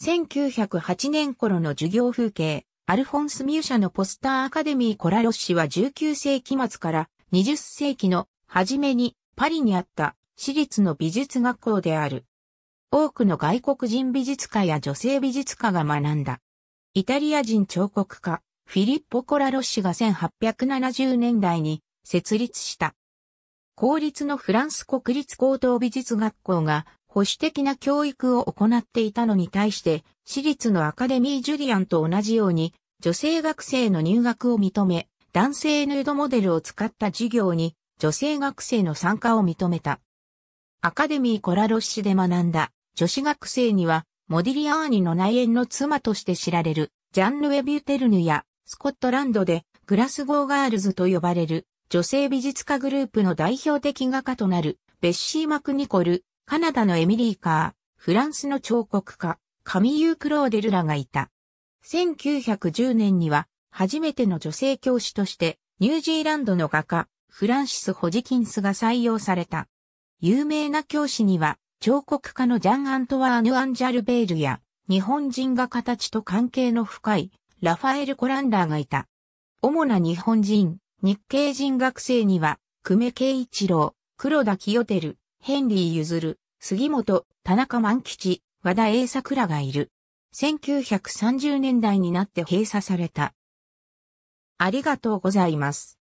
1908年頃の授業風景、アルフォンス・ミューシャのポスターアカデミーコラロッシは19世紀末から20世紀の初めにパリにあった私立の美術学校である。多くの外国人美術家や女性美術家が学んだ。イタリア人彫刻家、フィリッポ・コラロッシが1870年代に設立した。公立のフランス国立高等美術学校が保守的な教育を行っていたのに対して、私立のアカデミー・ジュリアンと同じように、女性学生の入学を認め、男性ヌードモデルを使った授業に、女性学生の参加を認めた。アカデミー・コラロッシで学んだ、女子学生には、モディリアーニの内縁の妻として知られる、ジャンヌ・エビューテルヌや、スコットランドで、グラスゴーガールズと呼ばれる、女性美術家グループの代表的画家となる、ベッシー・マクニコル、カナダのエミリー・カー、フランスの彫刻家、カミユー・クローデルらがいた。1910年には、初めての女性教師として、ニュージーランドの画家、フランシス・ホジキンスが採用された。有名な教師には、彫刻家のジャン・アントワーヌ・アンジャルベールや、日本人が形と関係の深い、ラファエル・コランダーがいた。主な日本人、日系人学生には、久米慶一郎、黒田清照、ヘンリー譲る、杉本、田中万吉、和田栄作らがいる。1930年代になって閉鎖された。ありがとうございます。